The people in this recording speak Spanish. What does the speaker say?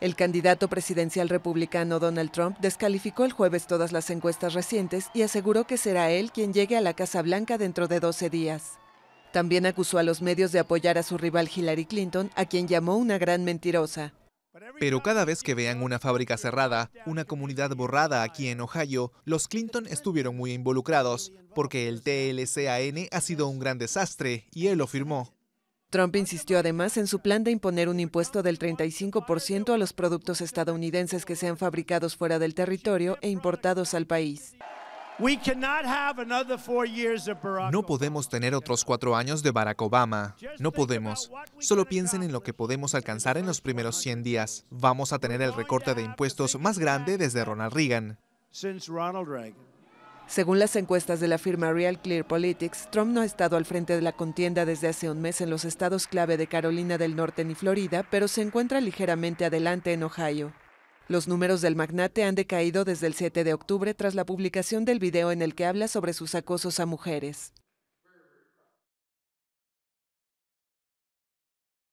El candidato presidencial republicano Donald Trump descalificó el jueves todas las encuestas recientes y aseguró que será él quien llegue a la Casa Blanca dentro de 12 días. También acusó a los medios de apoyar a su rival Hillary Clinton, a quien llamó una gran mentirosa. Pero cada vez que vean una fábrica cerrada, una comunidad borrada aquí en Ohio, los Clinton estuvieron muy involucrados, porque el TLCAN ha sido un gran desastre, y él lo firmó. Trump insistió además en su plan de imponer un impuesto del 35% a los productos estadounidenses que sean fabricados fuera del territorio e importados al país. No podemos tener otros cuatro años de Barack Obama. No podemos. Solo piensen en lo que podemos alcanzar en los primeros 100 días. Vamos a tener el recorte de impuestos más grande desde Ronald Reagan. Según las encuestas de la firma Real Clear Politics, Trump no ha estado al frente de la contienda desde hace un mes en los estados clave de Carolina del Norte ni Florida, pero se encuentra ligeramente adelante en Ohio. Los números del magnate han decaído desde el 7 de octubre tras la publicación del video en el que habla sobre sus acosos a mujeres.